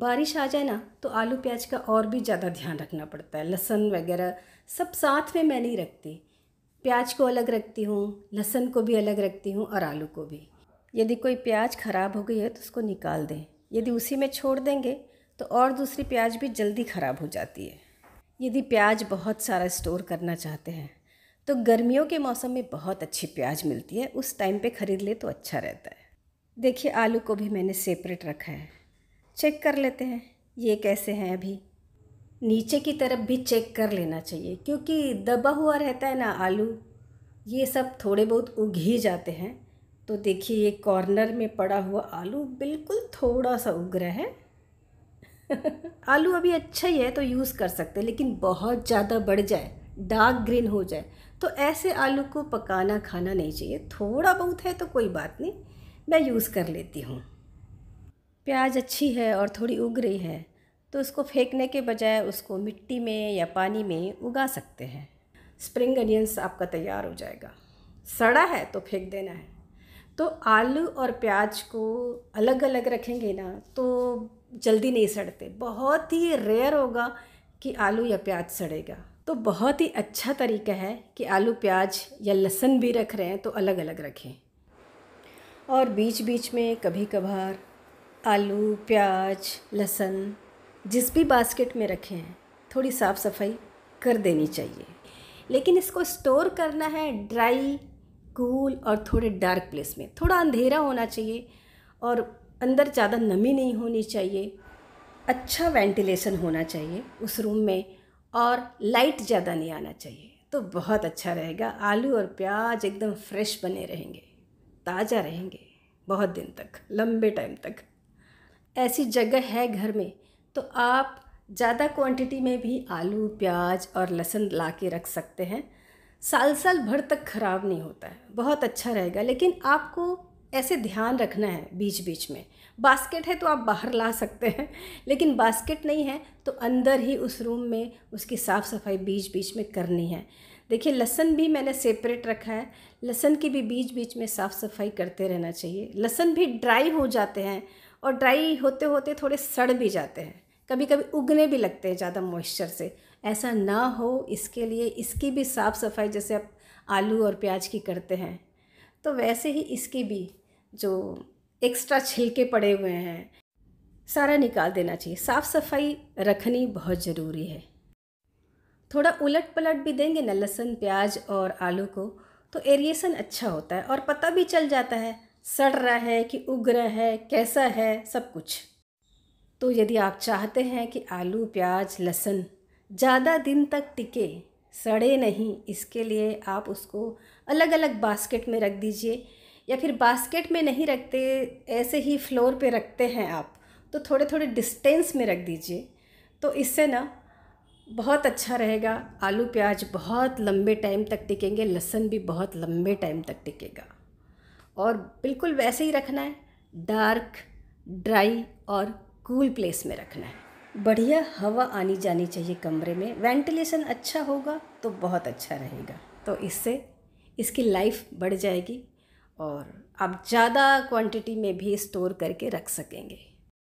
बारिश आ जाए ना तो आलू प्याज का और भी ज़्यादा ध्यान रखना पड़ता है लहसुन वगैरह सब साथ में मैं नहीं रखती प्याज को अलग रखती हूँ लहसुन को भी अलग रखती हूँ और आलू को भी यदि कोई प्याज ख़राब हो गई है तो उसको निकाल दें यदि उसी में छोड़ देंगे तो और दूसरी प्याज भी जल्दी ख़राब हो जाती है यदि प्याज बहुत सारा स्टोर करना चाहते हैं तो गर्मियों के मौसम में बहुत अच्छी प्याज मिलती है उस टाइम पे ख़रीद ले तो अच्छा रहता है देखिए आलू को भी मैंने सेपरेट रखा है चेक कर लेते हैं ये कैसे हैं अभी नीचे की तरफ भी चेक कर लेना चाहिए क्योंकि दबा हुआ रहता है ना आलू ये सब थोड़े बहुत उग ही जाते हैं तो देखिए ये कॉर्नर में पड़ा हुआ आलू बिल्कुल थोड़ा सा उग रहा है आलू अभी अच्छा ही है तो यूज़ कर सकते हैं लेकिन बहुत ज़्यादा बढ़ जाए डार्क ग्रीन हो जाए तो ऐसे आलू को पकाना खाना नहीं चाहिए थोड़ा बहुत है तो कोई बात नहीं मैं यूज़ कर लेती हूँ प्याज अच्छी है और थोड़ी उग रही है तो उसको फेंकने के बजाय उसको मिट्टी में या पानी में उगा सकते हैं स्प्रिंग अनियंस आपका तैयार हो जाएगा सड़ा है तो फेंक देना है तो आलू और प्याज को अलग अलग रखेंगे ना तो जल्दी नहीं सड़ते बहुत ही रेयर होगा कि आलू या प्याज सड़ेगा तो बहुत ही अच्छा तरीका है कि आलू प्याज या लहसुन भी रख रहे हैं तो अलग अलग रखें और बीच बीच में कभी कभार आलू प्याज लहसुन जिस भी बास्केट में रखे हैं थोड़ी साफ़ सफाई कर देनी चाहिए लेकिन इसको स्टोर करना है ड्राई कूल और थोड़े डार्क प्लेस में थोड़ा अंधेरा होना चाहिए और अंदर ज़्यादा नमी नहीं होनी चाहिए अच्छा वेंटिलेशन होना चाहिए उस रूम में और लाइट ज़्यादा नहीं आना चाहिए तो बहुत अच्छा रहेगा आलू और प्याज एकदम फ्रेश बने रहेंगे ताज़ा रहेंगे बहुत दिन तक लंबे टाइम तक ऐसी जगह है घर में तो आप ज़्यादा क्वांटिटी में भी आलू प्याज और लहसुन ला के रख सकते हैं साल साल भर तक ख़राब नहीं होता है बहुत अच्छा रहेगा लेकिन आपको ऐसे ध्यान रखना है बीच बीच में बास्केट है तो आप बाहर ला सकते हैं लेकिन बास्केट नहीं है तो अंदर ही उस रूम में उसकी साफ़ सफाई बीच बीच में करनी है देखिए लहसन भी मैंने सेपरेट रखा है लहसन की भी बीच बीच में साफ़ सफाई करते रहना चाहिए लहसन भी ड्राई हो जाते हैं और ड्राई होते होते थोड़े सड़ भी जाते हैं कभी कभी उगने भी लगते हैं ज़्यादा मॉइस्चर से ऐसा ना हो इसके लिए इसकी भी साफ़ सफाई जैसे आप आलू और प्याज की करते हैं तो वैसे ही इसकी भी जो एक्स्ट्रा छिलके पड़े हुए हैं सारा निकाल देना चाहिए साफ़ सफाई रखनी बहुत ज़रूरी है थोड़ा उलट पलट भी देंगे ना लहसुन प्याज और आलू को तो एरिएसन अच्छा होता है और पता भी चल जाता है सड़ रहा है कि उग रहा है कैसा है सब कुछ तो यदि आप चाहते हैं कि आलू प्याज लहसुन ज़्यादा दिन तक टिके सड़े नहीं इसके लिए आप उसको अलग अलग बास्केट में रख दीजिए या फिर बास्केट में नहीं रखते ऐसे ही फ्लोर पे रखते हैं आप तो थोड़े थोड़े डिस्टेंस में रख दीजिए तो इससे ना बहुत अच्छा रहेगा आलू प्याज बहुत लंबे टाइम तक टिकेंगे लहसुन भी बहुत लंबे टाइम तक टिकेगा और बिल्कुल वैसे ही रखना है डार्क ड्राई और कूल प्लेस में रखना है बढ़िया हवा आनी जानी चाहिए कमरे में वेंटिलेशन अच्छा होगा तो बहुत अच्छा रहेगा तो इससे इसकी लाइफ बढ़ जाएगी और आप ज़्यादा क्वांटिटी में भी स्टोर करके रख सकेंगे